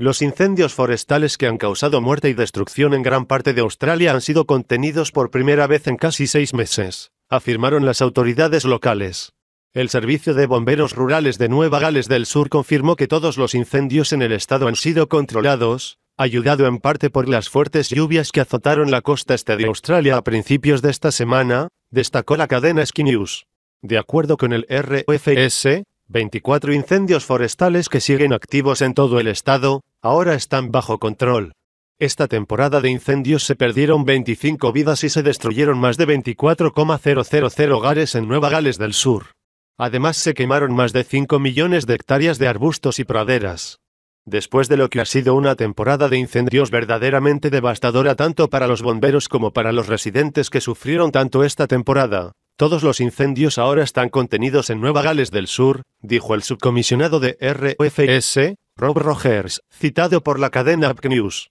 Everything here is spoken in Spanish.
Los incendios forestales que han causado muerte y destrucción en gran parte de Australia han sido contenidos por primera vez en casi seis meses, afirmaron las autoridades locales. El Servicio de Bomberos Rurales de Nueva Gales del Sur confirmó que todos los incendios en el estado han sido controlados, ayudado en parte por las fuertes lluvias que azotaron la costa este de Australia a principios de esta semana, destacó la cadena Sky News. De acuerdo con el RFS, 24 incendios forestales que siguen activos en todo el estado, ahora están bajo control. Esta temporada de incendios se perdieron 25 vidas y se destruyeron más de 24,000 hogares en Nueva Gales del Sur. Además se quemaron más de 5 millones de hectáreas de arbustos y praderas. Después de lo que ha sido una temporada de incendios verdaderamente devastadora tanto para los bomberos como para los residentes que sufrieron tanto esta temporada, todos los incendios ahora están contenidos en Nueva Gales del Sur, dijo el subcomisionado de RFS, Rob Rogers, citado por la cadena Up News.